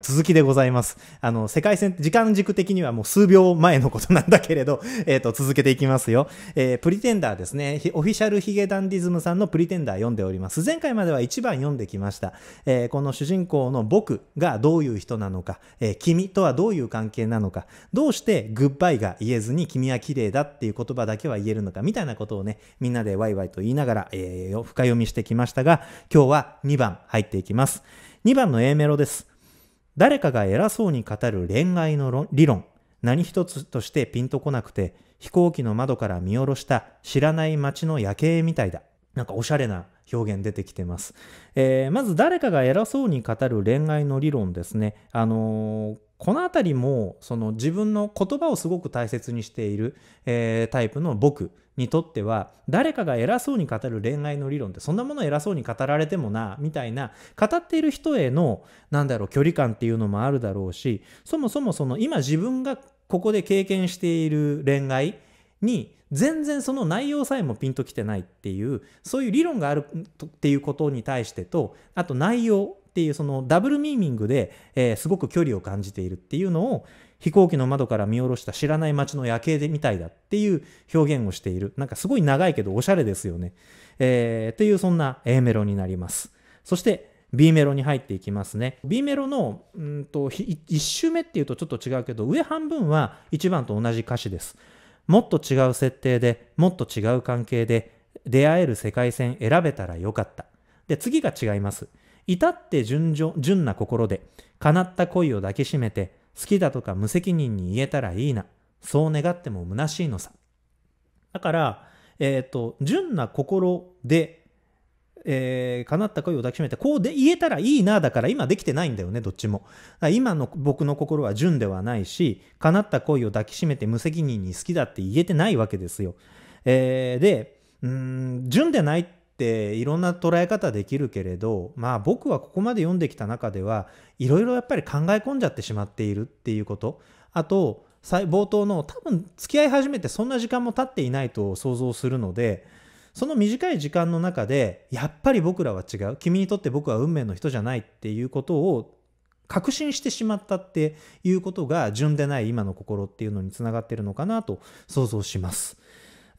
続きでございます。あの、世界戦、時間軸的にはもう数秒前のことなんだけれど、えっ、ー、と、続けていきますよ。えー、プリテンダーですね。オフィシャルヒゲダンディズムさんのプリテンダー読んでおります。前回までは1番読んできました。えー、この主人公の僕がどういう人なのか、え君とはどういう関係なのか、どうしてグッバイが言えずに君は綺麗だっていう言葉だけは言えるのか、みたいなことをね、みんなでワイワイと言いながら、え深読みしてきましたが、今日は2番入っていきます。2番の A メロです。誰かが偉そうに語る恋愛の理論、何一つとしてピンとこなくて、飛行機の窓から見下ろした知らない街の夜景みたいだ。なんかおしゃれな表現出てきてます。えー、まず誰かが偉そうに語る恋愛の理論ですね。あのー、この辺りもその自分の言葉をすごく大切にしている、えー、タイプの僕にとっては誰かが偉そうに語る恋愛の理論ってそんなもの偉そうに語られてもなみたいな語っている人へのなんだろう距離感っていうのもあるだろうしそもそもその今自分がここで経験している恋愛に全然その内容さえもピンときてないっていうそういう理論があるっていうことに対してとあと内容っていうそのダブルミーニングで、えー、すごく距離を感じているっていうのを飛行機の窓から見下ろした知らない街の夜景でみたいだっていう表現をしている。なんかすごい長いけどおしゃれですよね。えー、っていうそんな A メロになります。そして B メロに入っていきますね。B メロのうんと1周目っていうとちょっと違うけど、上半分は1番と同じ歌詞です。もっと違う設定で、もっと違う関係で、出会える世界線選べたらよかった。で、次が違います。至って順純な心で、叶った恋を抱きしめて、好きだとか無責任に言えたらいいな。そう願っても虚しいのさ。だから、えっ、ー、と、純な心で、えー、叶った恋を抱きしめて、こうで言えたらいいな、だから今できてないんだよね、どっちも。今の僕の心は純ではないし、叶った恋を抱きしめて無責任に好きだって言えてないわけですよ。えー、で、うん、純でないってっていろんな捉え方できるけれどまあ僕はここまで読んできた中ではいろいろやっぱり考え込んじゃってしまっているっていうことあと冒頭の多分付き合い始めてそんな時間も経っていないと想像するのでその短い時間の中でやっぱり僕らは違う君にとって僕は運命の人じゃないっていうことを確信してしまったっていうことが純でない今の心っていうのにつながってるのかなと想像します。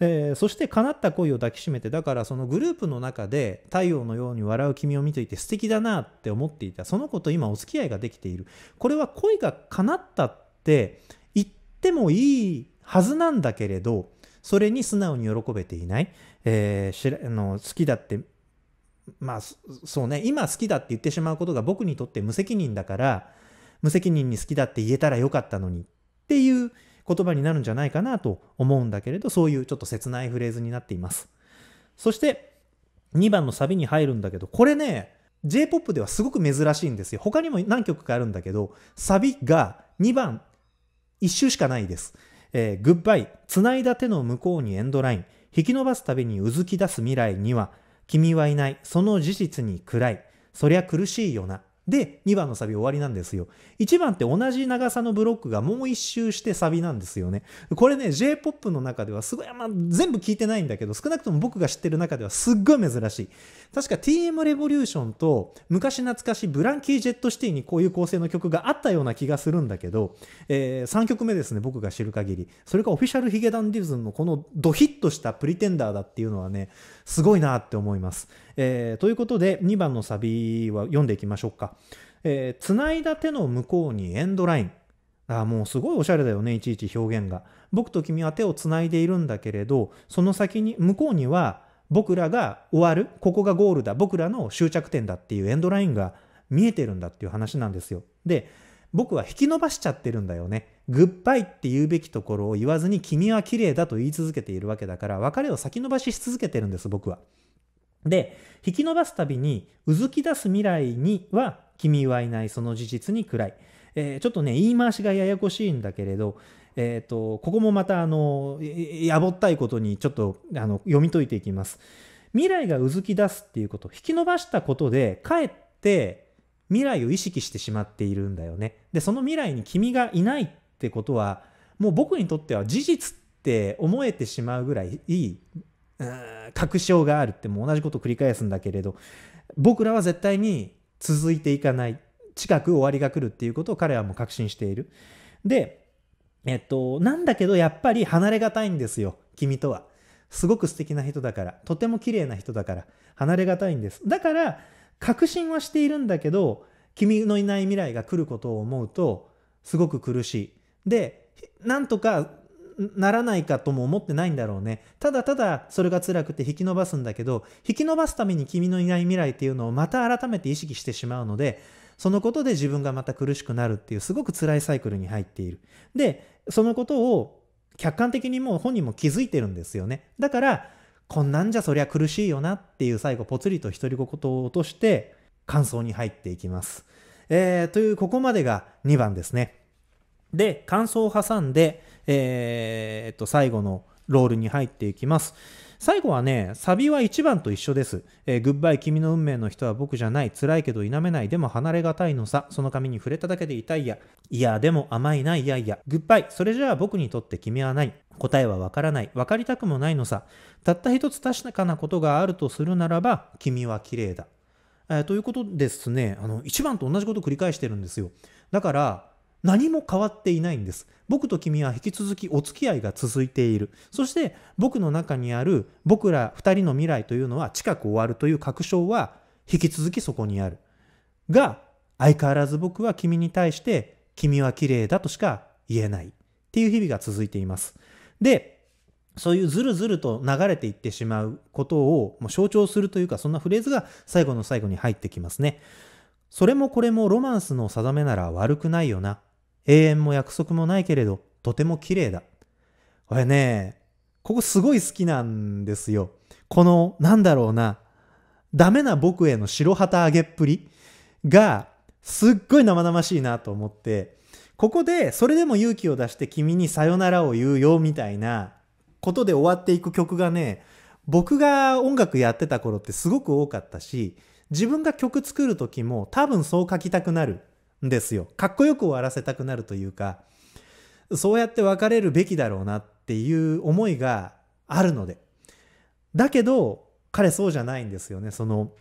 えー、そして叶った恋を抱きしめてだからそのグループの中で太陽のように笑う君を見ていて素敵だなって思っていたその子と今お付き合いができているこれは恋が叶ったって言ってもいいはずなんだけれどそれに素直に喜べていない、えー、しらの好きだってまあそうね今好きだって言ってしまうことが僕にとって無責任だから無責任に好きだって言えたらよかったのに言葉になるんじゃないかなと思うんだけれど、そういうちょっと切ないフレーズになっています。そして、2番のサビに入るんだけど、これね、J-POP ではすごく珍しいんですよ。他にも何曲かあるんだけど、サビが2番、1周しかないです。えー、グッバイ、繋いだ手の向こうにエンドライン、引き伸ばすたびにうずき出す未来には、君はいない、その事実に暗い、そりゃ苦しいよな、で、2番のサビ終わりなんですよ。1番って同じ長さのブロックがもう1周してサビなんですよね。これね、J-POP の中ではすごい、まあ、全部聞いてないんだけど、少なくとも僕が知ってる中ではすっごい珍しい。確か TM レボリューションと昔懐かしいブランキー・ジェット・シティにこういう構成の曲があったような気がするんだけど、えー、3曲目ですね、僕が知る限り。それがオフィシャルヒゲダンディズムのこのドヒットしたプリテンダーだっていうのはね、すごいなって思います。えー、ということで、2番のサビは読んでいきましょうか。えー、繋いだ手の向こうにエンドライン。あもうすごいおしゃれだよね、いちいち表現が。僕と君は手を繋いでいるんだけれど、その先に、向こうには僕らが終わる、ここがゴールだ、僕らの終着点だっていうエンドラインが見えてるんだっていう話なんですよ。で、僕は引き伸ばしちゃってるんだよね。グッバイって言うべきところを言わずに君は綺麗だと言い続けているわけだから別れを先延ばしし続けてるんです僕は。で引き伸ばすたびにうずき出す未来には君はいないその事実に暗い。えー、ちょっとね、言い回しがややこしいんだけれど、えーと、とここもまたあのやぼったいことにちょっとあの読み解いていきます。未来がうずき出すっていうこと引き伸ばしたことでかえって未来を意識してしまっているんだよね。でその未来に君がいないってことはもう僕にとっては事実って思えてしまうぐらいいい確証があるってもう同じことを繰り返すんだけれど僕らは絶対に続いていかない。近く終わりが来るっていうことを彼はもう確信している。で、えっと、なんだけどやっぱり離れがたいんですよ。君とは。すごく素敵な人だから。とても綺麗な人だから。離れがたいんです。だから、確信はしているんだけど、君のいない未来が来ることを思うと、すごく苦しい。で、なんとかならないかとも思ってないんだろうね。ただただそれが辛くて引き伸ばすんだけど、引き伸ばすために君のいない未来っていうのをまた改めて意識してしまうので、そのことで自分がまた苦しくなるっていうすごく辛いサイクルに入っている。で、そのことを客観的にもう本人も気づいてるんですよね。だから、こんなんじゃそりゃ苦しいよなっていう最後ぽつりと独り言を落として感想に入っていきます。えー、というここまでが2番ですね。で、感想を挟んで、えー、っと、最後のロールに入っていきます。最後はね、サビは1番と一緒です。えー、グッバイ、君の運命の人は僕じゃない。辛いけど否めない。でも離れがたいのさ。その髪に触れただけで痛いや。いや、でも甘いない。いやいや。グッバイ。それじゃあ僕にとって君はない。答えはわからない。わかりたくもないのさ。たった一つ確かなことがあるとするならば、君は綺麗だ。えー、ということですね、あの1番と同じことを繰り返してるんですよ。だから、何も変わっていないんです。僕と君は引き続きお付き合いが続いている。そして僕の中にある僕ら二人の未来というのは近く終わるという確証は引き続きそこにある。が、相変わらず僕は君に対して君は綺麗だとしか言えないっていう日々が続いています。で、そういうずるずると流れていってしまうことをもう象徴するというか、そんなフレーズが最後の最後に入ってきますね。それもこれもロマンスの定めなら悪くないよな。永遠も約束もないけれど、とても綺麗だ。これね、ここすごい好きなんですよ。この、なんだろうな、ダメな僕への白旗揚げっぷりが、すっごい生々しいなと思って、ここで、それでも勇気を出して君にさよならを言うよ、みたいなことで終わっていく曲がね、僕が音楽やってた頃ってすごく多かったし、自分が曲作る時も多分そう書きたくなるですよ。かっこよく終わらせたくなるというか、そうやって別れるべきだろうなっていう思いがあるので。だけど、彼そうじゃないんですよね。その、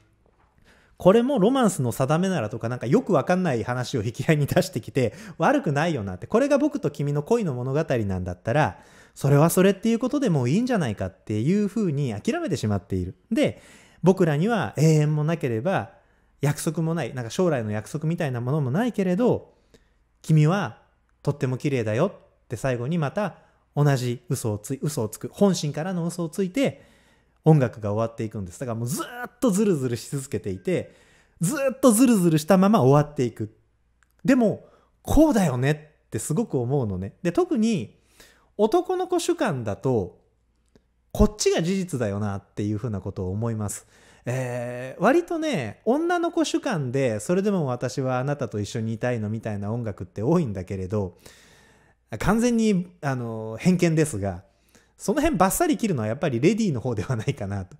これもロマンスの定めならとかなんかよくわかんない話を引き合いに出してきて悪くないよなってこれが僕と君の恋の物語なんだったらそれはそれっていうことでもういいんじゃないかっていうふうに諦めてしまっている。で僕らには永遠もなければ約束もない、なんか将来の約束みたいなものもないけれど、君はとっても綺麗だよって最後にまた同じ嘘をつ嘘をつく、本心からの嘘をついて音楽が終わっていくんです。だからもうずっとズルズルし続けていて、ずっとズルズルしたまま終わっていく。でも、こうだよねってすごく思うのね。で、特に男の子主観だと、こっちが事実だよなっていうふうなことを思います。えー、割とね女の子主観でそれでも私はあなたと一緒にいたいのみたいな音楽って多いんだけれど完全にあの偏見ですがその辺バッサリ切るのはやっぱりレディーの方ではないかなと。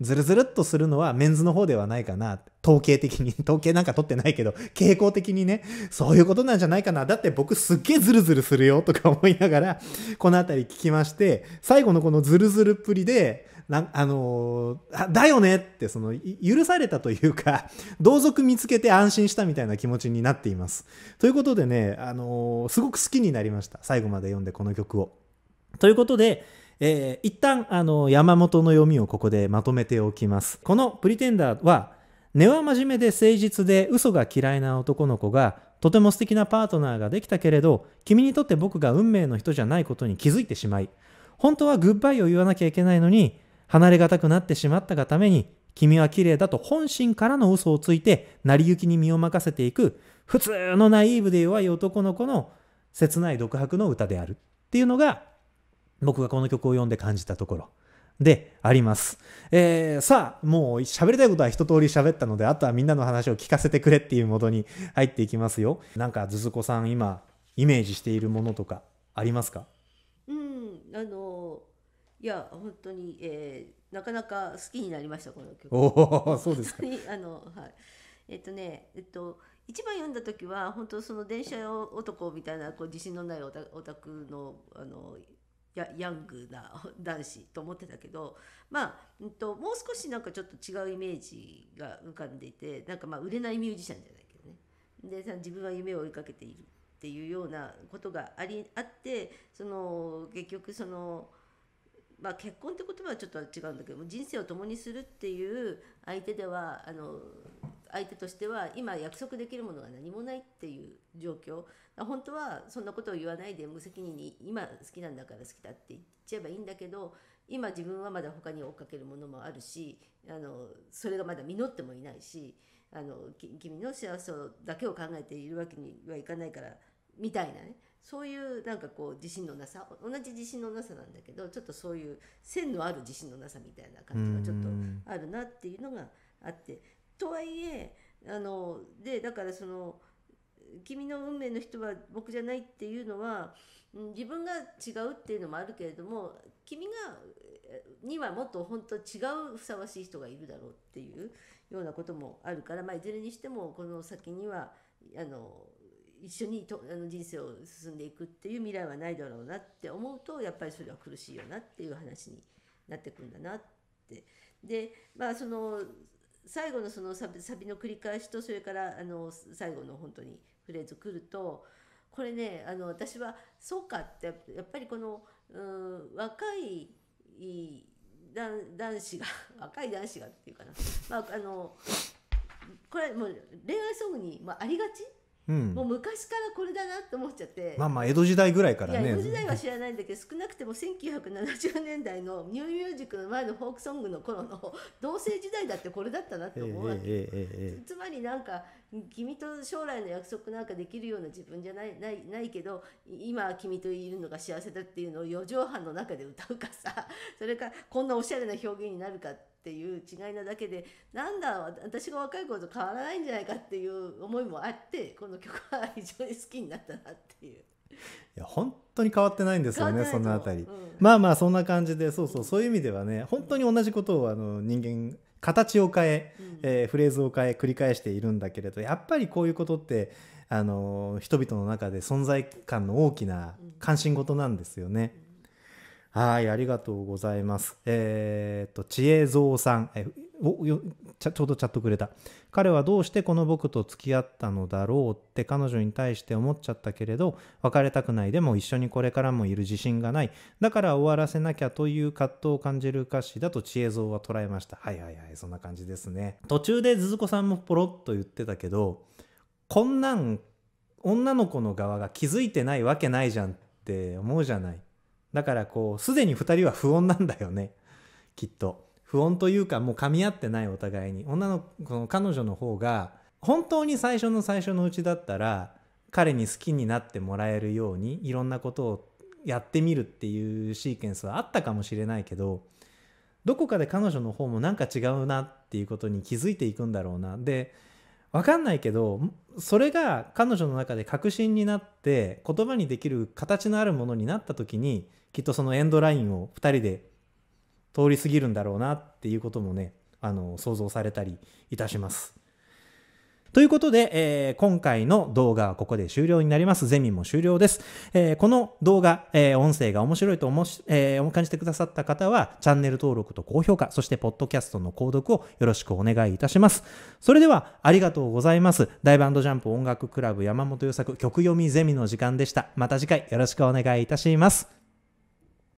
ズルズルっとするのはメンズの方ではないかな。統計的に、統計なんか取ってないけど、傾向的にね、そういうことなんじゃないかな。だって僕すっげえズルズルするよとか思いながら、この辺り聞きまして、最後のこのズルズルっぷりで、なあのだよねってその許されたというか 同族見つけて安心したみたいな気持ちになっています。ということでね、あのすごく好きになりました最後まで読んでこの曲を。ということで、えー、一旦あの山本の読みをここでまとめておきます。この「プリテンダー」は根は真面目で誠実で嘘が嫌いな男の子がとても素敵なパートナーができたけれど君にとって僕が運命の人じゃないことに気づいてしまい本当はグッバイを言わなきゃいけないのに離れがたくなってしまったがために、君は綺麗だと本心からの嘘をついて、成り行きに身を任せていく、普通のナイーブで弱い男の子の切ない独白の歌であるっていうのが、僕がこの曲を読んで感じたところであります。えー、さあ、もう喋りたいことは一通り喋ったので、あとはみんなの話を聞かせてくれっていうモードに入っていきますよ。なんか、ずずこさん今、イメージしているものとかありますかうん、あのーいや本当に、えー、なかなか好きになりましたこの曲。そうですか。あのはいえっ、ー、とねえっ、と一番読んだ時は本当その電車男みたいなこう自信のないオタオタクのあのヤヤングな男子と思ってたけどまあ、うん、と、もう少しなんかちょっと違うイメージが浮かんでいてなんかまあ売れないミュージシャンじゃないけどねで自分は夢を追いかけているっていうようなことがありあってその結局その。まあ、結婚って言葉はちょっと違うんだけども人生を共にするっていう相手ではあの相手としては今約束できるものが何もないっていう状況本当はそんなことを言わないで無責任に今好きなんだから好きだって言っちゃえばいいんだけど今自分はまだ他に追っかけるものもあるしあのそれがまだ実ってもいないしあの君の幸せだけを考えているわけにはいかないからみたいなねそういうなんかこう自信のなさ同じ自信のなさなんだけどちょっとそういう線のある自信のなさみたいな感じがちょっとあるなっていうのがあって。とはいえあのでだからその君の運命の人は僕じゃないっていうのは自分が違うっていうのもあるけれども君がにはもっと本当違うふさわしい人がいるだろうっていうようなこともあるから、まあ、いずれにしてもこの先にはあの一緒にとあの人生を進んでいくっていう未来はないだろうなって思うとやっぱりそれは苦しいよなっていう話になってくんだなって。でまあその最後のそのサビサビの繰り返しとそれからあの最後の本当にフレーズ来るとこれねあの私はそうかってやっぱりこのうん若い男子が 若い男子がっていうかな、まあ、あのこれもう恋愛ソングに、まあ、ありがちうん、もう昔からこれだなと思っちゃってまあまあ江戸時代ぐらいからね江戸時代は知らないんだけど 少なくても1970年代のニューミュージックの前のフォークソングの頃の同性時代だってこれだったなって思うわけ、えええ、つまりなんか君と将来の約束なんかできるような自分じゃないないないけど今君といるのが幸せだっていうのを四畳半の中で歌うかさそれからこんなおしゃれな表現になるかってっていう違いなだけでなんだ私が若い頃と変わらないんじゃないかっていう思いもあってこの曲は非常に好きになったなっていう。いや本当に変わってないんですよねそのあたり、うん、まあまあそんな感じでそうそうそういう意味ではね本当に同じことをあの人間形を変え、えー、フレーズを変え繰り返しているんだけれどやっぱりこういうことってあの人々の中で存在感の大きな関心事なんですよね。うんはい、ありがとうございます。えー、っと、知恵蔵さん、えおよちょうどチャットくれた。彼はどうしてこの僕と付き合ったのだろうって彼女に対して思っちゃったけれど、別れたくないでも一緒にこれからもいる自信がない。だから終わらせなきゃという葛藤を感じる歌詞だと知恵蔵は捉えました。はいはいはい、そんな感じですね。途中で鈴子さんもポロッと言ってたけど、こんなん女の子の側が気づいてないわけないじゃんって思うじゃない。だからこう、すでに二人は不穏なんだよね。きっと。不穏というか、もう噛み合ってないお互いに。女の、の彼女の方が、本当に最初の最初のうちだったら、彼に好きになってもらえるように、いろんなことをやってみるっていうシーケンスはあったかもしれないけど、どこかで彼女の方もなんか違うなっていうことに気づいていくんだろうな。で、わかんないけど、それが彼女の中で確信になって言葉にできる形のあるものになった時に、きっとそのエンドラインを2人で通り過ぎるんだろうなっていうこともねあの想像されたりいたします。ということで、えー、今回の動画はここで終了になります。ゼミも終了です。えー、この動画、えー、音声が面白いと思し、えー、感じてくださった方は、チャンネル登録と高評価、そしてポッドキャストの購読をよろしくお願いいたします。それでは、ありがとうございます。ダイバンドジャンプ音楽クラブ山本優作曲読みゼミの時間でした。また次回よろしくお願いいたします。